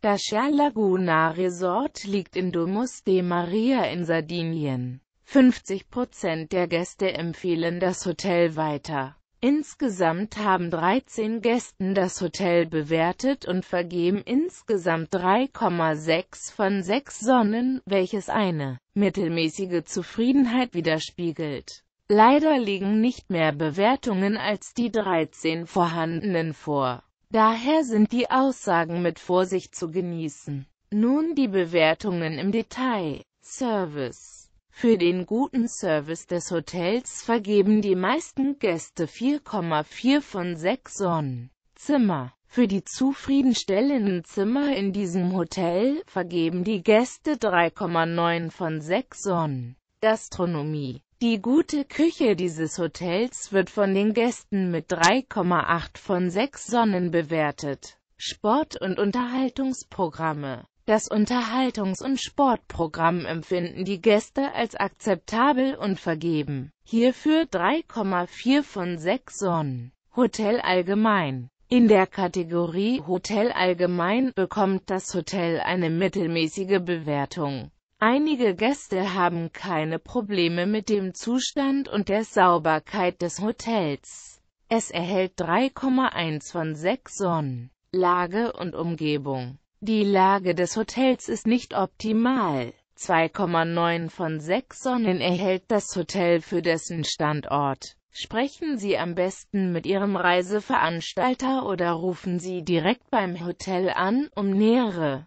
Das Cher Laguna Resort liegt in Domus de Maria in Sardinien. 50 Prozent der Gäste empfehlen das Hotel weiter. Insgesamt haben 13 Gästen das Hotel bewertet und vergeben insgesamt 3,6 von 6 Sonnen, welches eine mittelmäßige Zufriedenheit widerspiegelt. Leider liegen nicht mehr Bewertungen als die 13 vorhandenen vor. Daher sind die Aussagen mit Vorsicht zu genießen. Nun die Bewertungen im Detail. Service Für den guten Service des Hotels vergeben die meisten Gäste 4,4 von 6 Sonnen. Zimmer für die zufriedenstellenden Zimmer in diesem Hotel vergeben die Gäste 3,9 von 6 Sonnen. Gastronomie Die gute Küche dieses Hotels wird von den Gästen mit 3,8 von 6 Sonnen bewertet. Sport- und Unterhaltungsprogramme Das Unterhaltungs- und Sportprogramm empfinden die Gäste als akzeptabel und vergeben. Hierfür 3,4 von 6 Sonnen. Hotel allgemein in der Kategorie Hotel allgemein bekommt das Hotel eine mittelmäßige Bewertung. Einige Gäste haben keine Probleme mit dem Zustand und der Sauberkeit des Hotels. Es erhält 3,1 von 6 Sonnen. Lage und Umgebung Die Lage des Hotels ist nicht optimal. 2,9 von 6 Sonnen erhält das Hotel für dessen Standort. Sprechen Sie am besten mit Ihrem Reiseveranstalter oder rufen Sie direkt beim Hotel an, um nähere